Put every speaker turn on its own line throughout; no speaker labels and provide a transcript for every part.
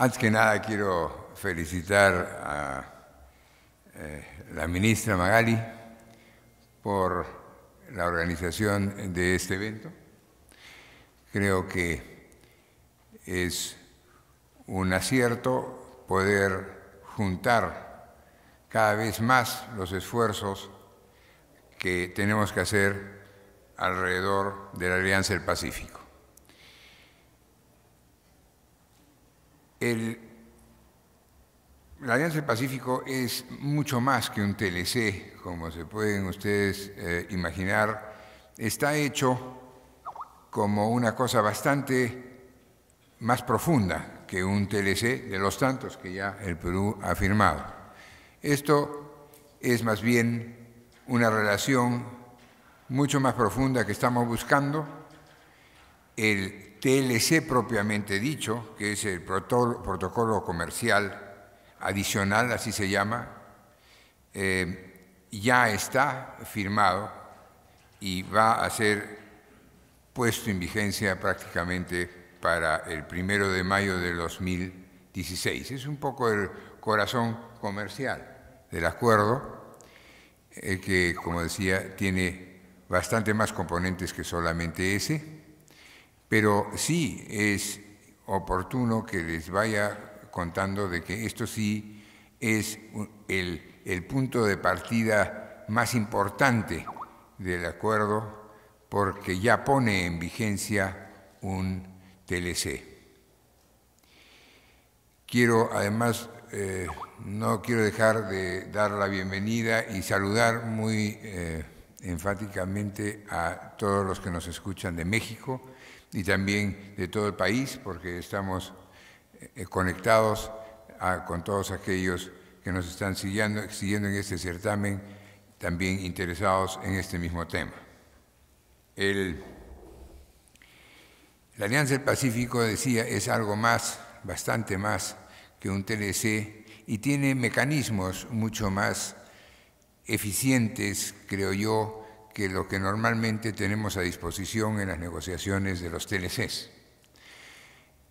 Antes que nada quiero felicitar a eh, la ministra Magali por la organización de este evento. Creo que es un acierto poder juntar cada vez más los esfuerzos que tenemos que hacer alrededor de la Alianza del Pacífico. la Alianza del Pacífico es mucho más que un TLC, como se pueden ustedes eh, imaginar. Está hecho como una cosa bastante más profunda que un TLC, de los tantos que ya el Perú ha firmado. Esto es más bien una relación mucho más profunda que estamos buscando. El TLC propiamente dicho, que es el protocolo comercial adicional, así se llama, eh, ya está firmado y va a ser puesto en vigencia prácticamente para el primero de mayo de 2016. Es un poco el corazón comercial del acuerdo, que, como decía, tiene bastante más componentes que solamente ese pero sí es oportuno que les vaya contando de que esto sí es el, punto de partida más importante del acuerdo porque ya pone en vigencia un TLC. Quiero además, eh, no quiero dejar de dar la bienvenida y saludar muy eh, enfáticamente a todos los que nos escuchan de México, y también de todo el país, porque estamos eh, conectados con todos aquellos que nos están siguiendo, siguiendo en este certamen, también interesados en este mismo tema. la Alianza del Pacífico, decía, es algo más, bastante más que un TLC y tiene mecanismos mucho más eficientes, creo yo, que lo que normalmente tenemos a disposición en las negociaciones de los TLCs.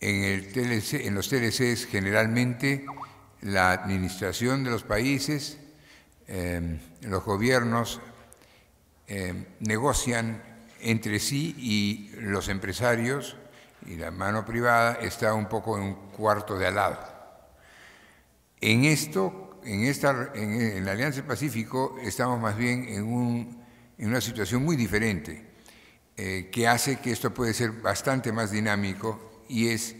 En, los TLCs generalmente la administración de los países, em, los gobiernos em, negocian entre sí y los empresarios y la mano privada está un poco en un cuarto de al lado. En esto, en, esta, en, la Alianza Pacífico, estamos más bien en un en una situación muy diferente, eh, que hace que esto puede ser bastante más dinámico y es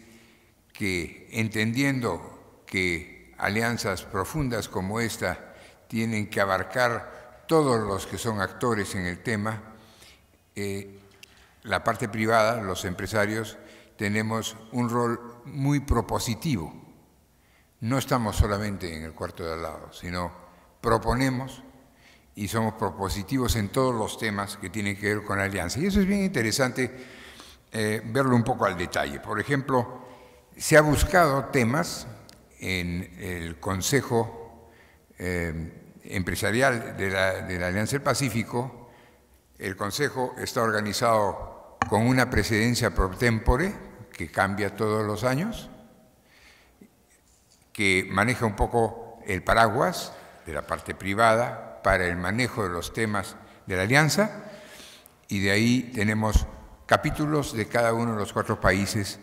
que entendiendo que alianzas profundas como esta tienen que abarcar todos los que son actores en el tema, eh, la parte privada, los empresarios, tenemos un rol muy propositivo. No estamos solamente en el cuarto de al lado, sino proponemos y somos propositivos en todos los temas que tienen que ver con la alianza. Y eso es bien interesante eh, verlo un poco al detalle. Por ejemplo, se ha buscado temas en el Consejo eh, Empresarial de la, de la Alianza del Pacífico. El Consejo está organizado con una presidencia pro tempore que cambia todos los años, que maneja un poco el paraguas de la parte privada, para el manejo de los temas de la alianza y de ahí tenemos capítulos de cada uno de los cuatro países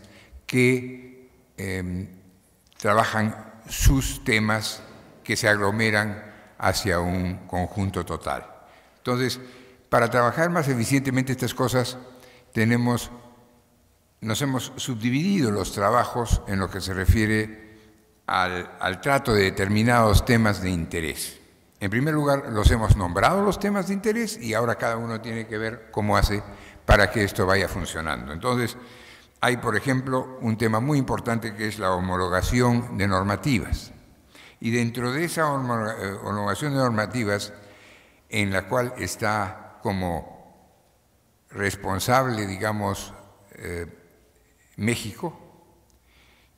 que em, trabajan sus temas que se aglomeran hacia un conjunto total. Entonces, para trabajar más eficientemente estas cosas, tenemos, nos hemos subdividido los trabajos en lo que se refiere al trato de determinados temas de interés. En primer lugar, los hemos nombrado los temas de interés y ahora cada uno tiene que ver cómo hace para que esto vaya funcionando. Entonces, hay, por ejemplo, un tema muy importante que es la homologación de normativas. Y dentro de esa eh, homologación de normativas, en la cual está como responsable, digamos, eh, México,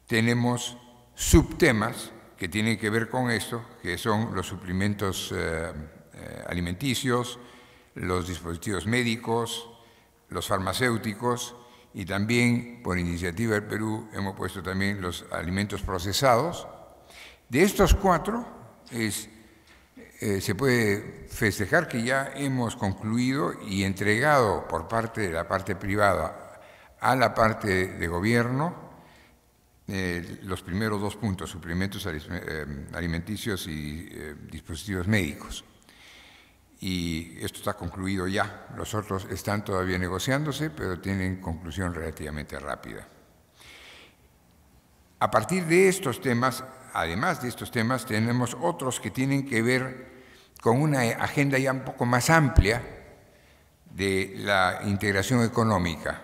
tenemos subtemas que tienen que ver con esto, que son los suplementos eh, eh, alimenticios, los dispositivos médicos, los farmacéuticos y también, por iniciativa del Perú, hemos puesto también los alimentos procesados. De estos cuatro, eh, se puede festejar que ya hemos concluido y entregado por parte de la parte privada a la parte de gobierno eh, los primeros dos puntos, suplementos eh, alimenticios y eh, dispositivos médicos. Y esto está concluido ya. Los otros están todavía negociándose, pero tienen conclusión relativamente rápida. A partir de estos temas, además de estos temas, tenemos otros que tienen que ver con una agenda ya un poco más amplia de la integración económica.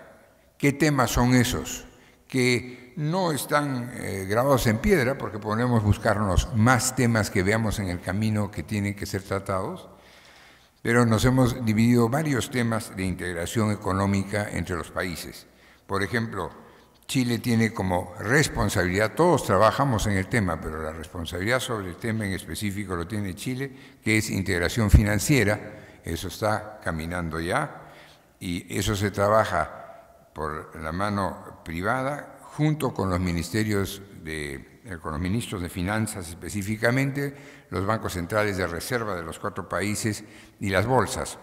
¿Qué temas son esos? que no están eh, grabados en piedra, porque podemos buscarnos más temas que veamos en el camino que tienen que ser tratados, pero nos hemos dividido varios temas de integración económica entre los países. Por ejemplo, Chile tiene como responsabilidad, todos trabajamos en el tema, pero la responsabilidad sobre el tema en específico lo tiene Chile, que es integración financiera, eso está caminando ya, y eso se trabaja por la mano privada, junto con los ministerios de, eh, con los ministros de finanzas específicamente, los bancos centrales de reserva de los cuatro países y las bolsas.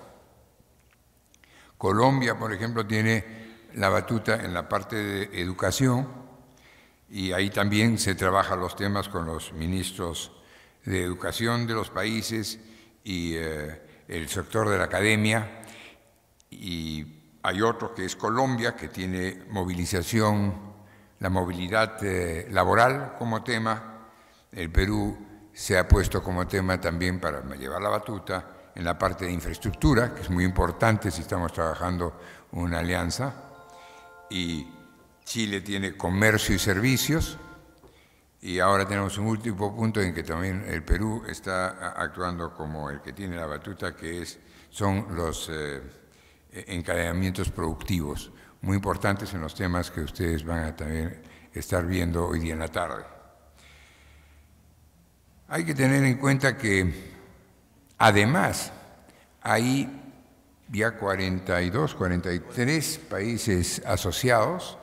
Colombia, por ejemplo, tiene la batuta en la parte de educación y ahí también se trabajan los temas con los ministros de educación de los países y eh, el sector de la academia y hay otro que es Colombia, que tiene movilización, la movilidad eh, laboral como tema. El Perú se ha puesto como tema también para llevar la batuta en la parte de infraestructura, que es muy importante si estamos trabajando una alianza. Y Chile tiene comercio y servicios. Y ahora tenemos un último punto en que también el Perú está actuando como el que tiene la batuta, que es, son los... Eh, eh, encadenamientos productivos, muy importantes en los temas que ustedes van a también estar viendo hoy día en la tarde. Hay que tener en cuenta que además hay ya 42, 43 países asociados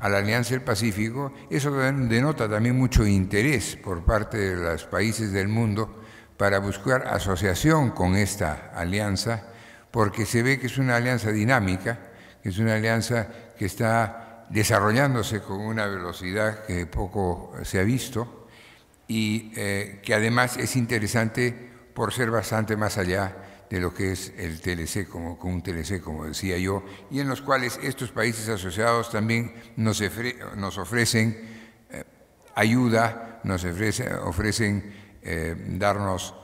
a la Alianza del Pacífico. Eso denota también mucho interés por parte de los países del mundo para buscar asociación con esta alianza porque se ve que es una alianza dinámica, que es una alianza que está desarrollándose con una velocidad que poco se ha visto y eh, que además es interesante por ser bastante más allá de lo que es el TLC, como, un TLC, como decía yo, y en los cuales estos países asociados también nos, ofrecen eh, ayuda, nos ofrecen eh, darnos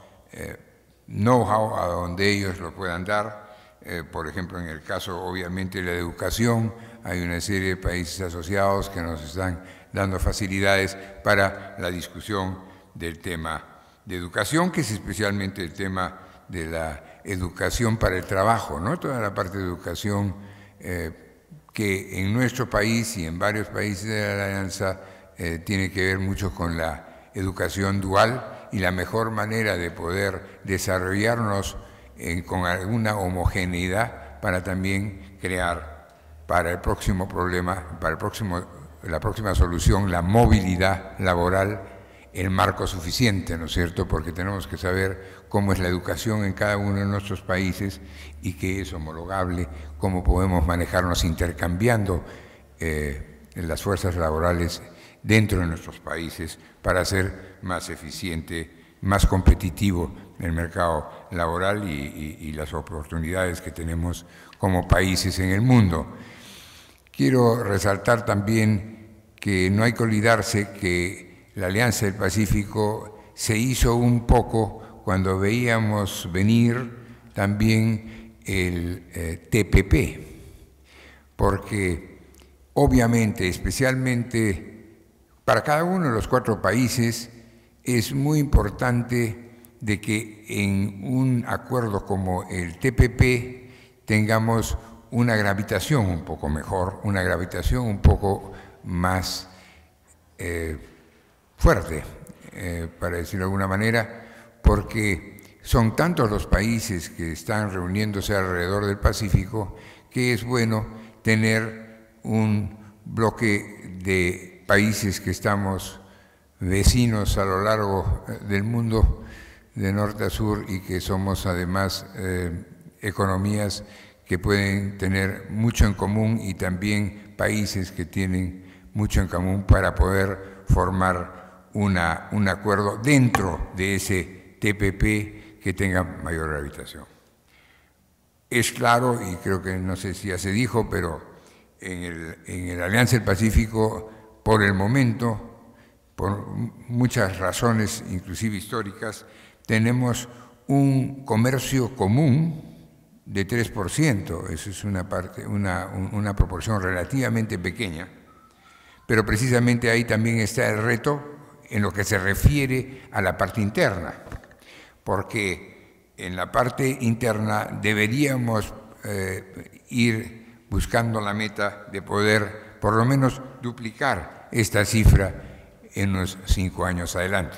know-how a donde ellos lo puedan dar. Eh, por ejemplo, en el caso obviamente de la educación, hay una serie de países asociados que nos están dando facilidades para la discusión del tema de educación, que es especialmente el tema de la educación para el trabajo, ¿no? toda la parte de educación eh, que en nuestro país y en varios países de la Alianza eh, tiene que ver mucho con la educación dual, y la mejor manera de poder desarrollarnos eh, con alguna homogeneidad para también crear para el próximo problema, para el próximo, la próxima solución, la movilidad laboral, el marco suficiente, ¿no es cierto? Porque tenemos que saber cómo es la educación en cada uno de nuestros países y qué es homologable, cómo podemos manejarnos intercambiando eh, las fuerzas laborales dentro de nuestros países para ser más eficiente, más competitivo ...en el mercado laboral y, las oportunidades que tenemos como países en el mundo. Quiero resaltar también que no hay que olvidarse que la Alianza del Pacífico se hizo un poco cuando veíamos venir también el eh, TPP, porque obviamente, especialmente para cada uno de los cuatro países es muy importante de que en un acuerdo como el TPP tengamos una gravitación un poco mejor, una gravitación un poco más eh, fuerte, eh, para decirlo de alguna manera, porque son tantos los países que están reuniéndose alrededor del Pacífico que es bueno tener un bloque de países que estamos vecinos a lo largo eh, del mundo, de norte a sur, y que somos además eh, economías que pueden tener mucho en común y también países que tienen mucho en común para poder formar una, un acuerdo dentro de ese TPP que tenga mayor gravitación. Es claro, y creo que no sé si ya se dijo, pero en, el, en el Alianza del Pacífico por el momento, por muchas razones, inclusive históricas, tenemos un comercio común de 3%, eso es una, parte, una, proporción relativamente pequeña, pero precisamente ahí también está el reto en lo que se refiere a la parte interna, porque en la parte interna deberíamos eh, ir buscando la meta de poder por lo menos duplicar esta cifra en los cinco años adelante.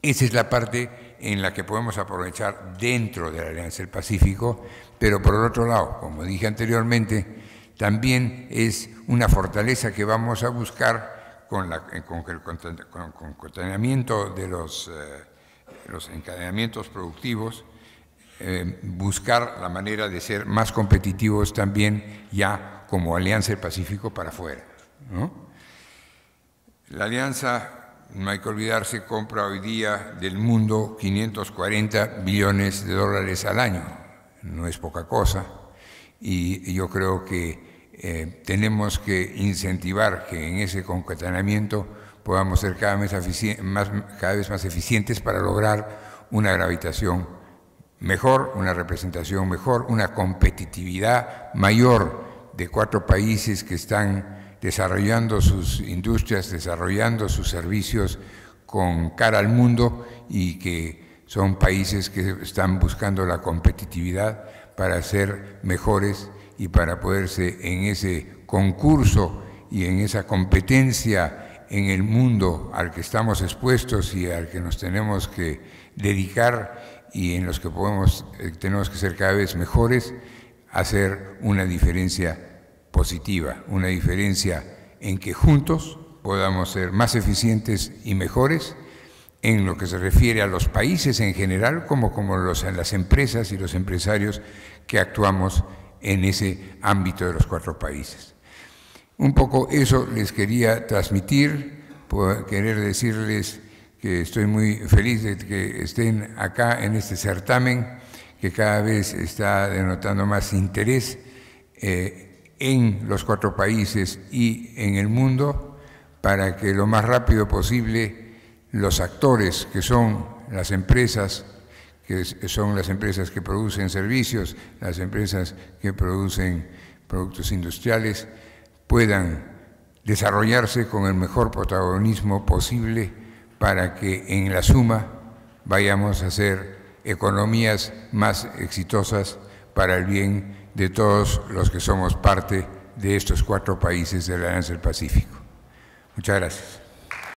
Esa es la parte en la que podemos aprovechar dentro de la Alianza del Pacífico, pero por otro lado, como dije anteriormente, también es una fortaleza que vamos a buscar con, eh, el contenimiento de los eh, encadenamientos productivos, eh, buscar la manera de ser más competitivos también ya como Alianza del Pacífico para afuera. La Alianza, no hay que olvidarse, compra hoy día del mundo 540 billones de dólares al año, no es poca cosa, y yo creo que eh, tenemos que incentivar que en ese concatenamiento podamos ser cada vez, más, cada vez más eficientes para lograr una gravitación mejor, una representación mejor, una competitividad mayor de cuatro países que están desarrollando sus industrias, desarrollando sus servicios con cara al mundo y que son países que están buscando la competitividad para ser mejores y para poderse en ese concurso y en esa competencia en el mundo al que estamos expuestos y al que nos tenemos que dedicar y en los que podemos, eh, tenemos que ser cada vez mejores, hacer una diferencia positiva, una diferencia en que juntos podamos ser más eficientes y mejores en lo que se refiere a los países en general, como, como los, en las empresas y los empresarios que actuamos en ese ámbito de los cuatro países. Un poco eso les quería transmitir, querer decirles estoy muy feliz de que estén acá en este certamen que cada vez está denotando más interés eh, en los cuatro países y en el mundo para que lo más rápido posible los actores que son las empresas, que son las empresas que producen servicios, las empresas que producen productos industriales, puedan desarrollarse con el mejor protagonismo posible para que en la suma vayamos a hacer economías más exitosas para el bien de todos los que somos parte de estos cuatro países de la Alianza del Pacífico. Muchas gracias.